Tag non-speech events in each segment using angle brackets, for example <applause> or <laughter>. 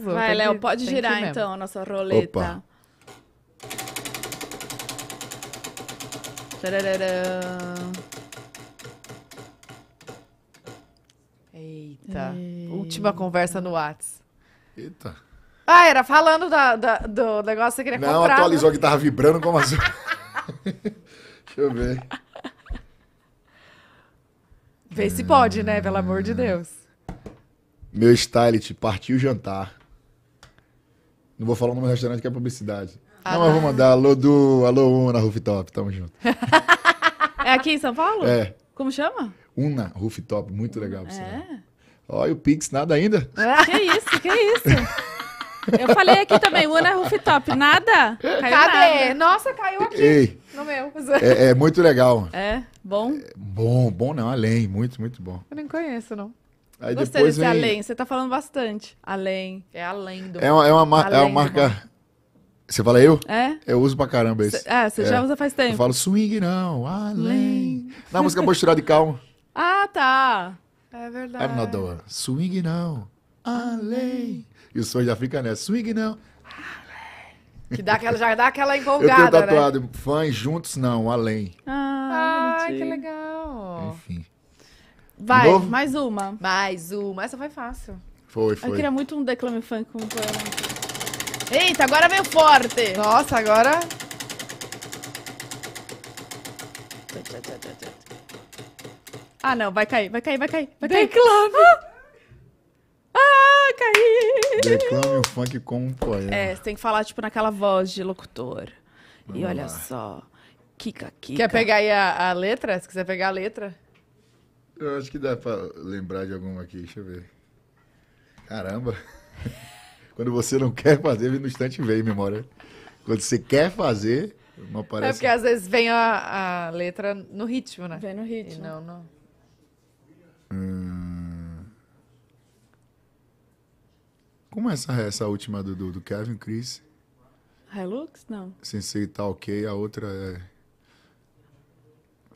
arrasou. Vai, Léo, pode girar então a nossa roleta. Opa. Eita. Última conversa no Whats. Eita. Ah, era falando da, da, do negócio que você queria Não, comprar. Não, atualizou né? que tava vibrando como assim. <laughs> Deixa eu ver. Vê se pode, né? Pelo ah. amor de Deus. Meu stylist partiu jantar. Não vou falar o nome do restaurante que é publicidade. Ah, não, mas vou tá. mandar alô do Alô Una Rooftop, tamo junto. <laughs> é aqui em São Paulo? É. Como chama? Una Rooftop, muito legal. É. Olha o Pix, nada ainda. É, que isso, que isso. Eu falei aqui também, Una Rooftop, nada? Caiu Cadê? Nada. Nossa, caiu aqui. Ei, no meu. É, é, muito legal. É, bom. É, bom, bom não, além, muito, muito bom. Eu nem conheço, não. Aí Gostei depois desse vem... além, você tá falando bastante. Além, é além do. É uma, é uma, é uma marca. Você fala eu? É? Eu uso pra caramba isso. É, você é. já usa faz tempo. Eu falo swing não, além. Na música Postura de Calma. ah, tá. É verdade. I'm not doing. Swing não, além. E o som já fica nessa. Swing não, que dá aquela, já dá aquela empolgada. <laughs> Eu tenho né? tatuado né? fãs juntos, não, além. Ah, ah que legal. Enfim. Vai, Novo? mais uma. Mais uma. Essa foi fácil. Foi, foi. Eu queria muito um declame funk com o poema. Eita, agora veio forte. Nossa, agora... Ah, não. Vai cair, vai cair, vai cair. Vai cair. Declame. Ah! ah, caí. Declame funk com um poema. É, você tem que falar, tipo, naquela voz de locutor. Vamos e olha lá. só. Kika, kika. Quer pegar aí a, a letra? Se quiser pegar a letra. Eu acho que dá para lembrar de alguma aqui, deixa eu ver. Caramba! <laughs> Quando você não quer fazer, no instante vem a memória. Quando você quer fazer, não é aparece. É porque às vezes vem a, a letra no ritmo, né? Vem no ritmo. E não, não. Hum... Como é essa, essa última do, do Kevin, Chris? Hilux? Não. Sensei tá ok, a outra é.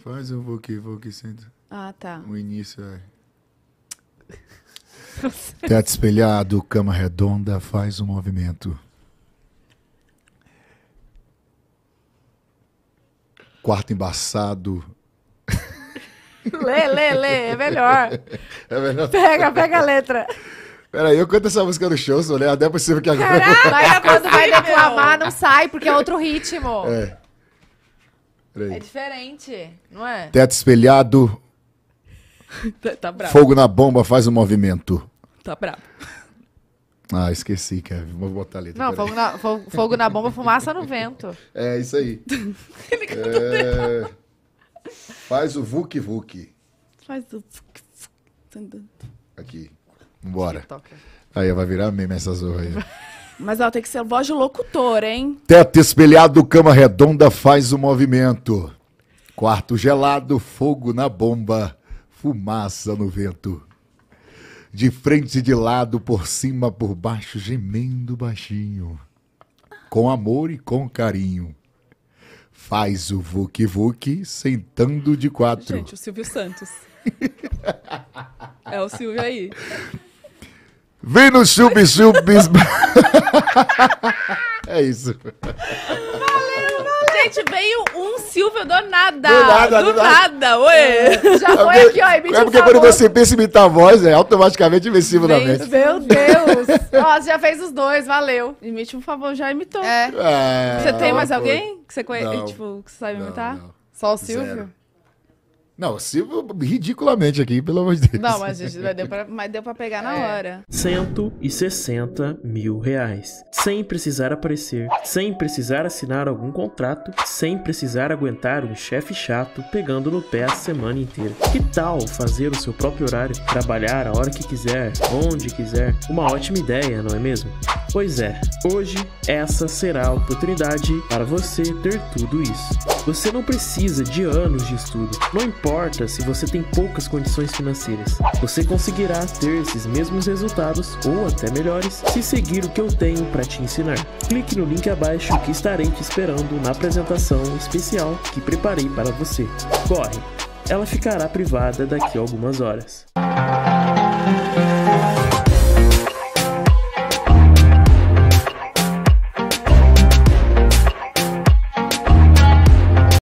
Faz um vou que, vou que, senta. Ah, tá. O início é. <laughs> Teto espelhado, cama redonda, faz um movimento. Quarto embaçado. <laughs> Lê, lê, lê, é melhor. <laughs> É melhor. Pega, pega a letra. Peraí, eu canto essa música no show, só né? Até possível que agora. Caraca, quando vai declamar, não sai, porque é outro ritmo. É. É diferente, não é? Teto espelhado. <laughs> tá, tá bravo. Fogo na bomba faz o um movimento. Tá bravo. Ah, esqueci, Kevin. Vou botar ali. Não, fogo na, fogo, fogo na, bomba, fumaça no vento. É, isso aí. <laughs> Ele é... Faz o Vuk Vuk. Faz o Vuk Vuk. Aqui. Vambora. Aí vai virar meme essa zorra aí. <laughs> Mas ela tem que ser voz de locutor, hein? Teto espelhado, cama redonda faz o movimento. Quarto gelado, fogo na bomba, fumaça no vento. De frente e de lado, por cima, por baixo, gemendo baixinho. Com amor e com carinho. Faz o vuk vuk sentando de quatro. Gente, o Silvio Santos. <laughs> é o Silvio aí. Vem no chup chup é isso. Gente, veio um Silvio do nada. Do nada, do, do nada. nada. Oi. É. Já é foi aqui, ó. Emite é porque um quando você pensa em imitar a voz, é automaticamente invencível na mente. Meu Deus. ó, você já fez os dois, valeu. Imite um favor, já imitou. É. é você tem mais foi. alguém que você conhece, tipo, que você sabe não, imitar? Não. Só o Silvio? Zero. Não, se, ridiculamente aqui, pelo amor de Deus. Não, mas, deu pra, mas deu pra pegar na é. hora. 160 mil reais. Sem precisar aparecer, sem precisar assinar algum contrato, sem precisar aguentar um chefe chato pegando no pé a semana inteira. Que tal fazer o seu próprio horário? Trabalhar a hora que quiser, onde quiser. Uma ótima ideia, não é mesmo? Pois é, hoje essa será a oportunidade para você ter tudo isso. Você não precisa de anos de estudo, não importa se você tem poucas condições financeiras. Você conseguirá ter esses mesmos resultados ou até melhores se seguir o que eu tenho para te ensinar. Clique no link abaixo que estarei te esperando na apresentação especial que preparei para você. Corre, ela ficará privada daqui a algumas horas.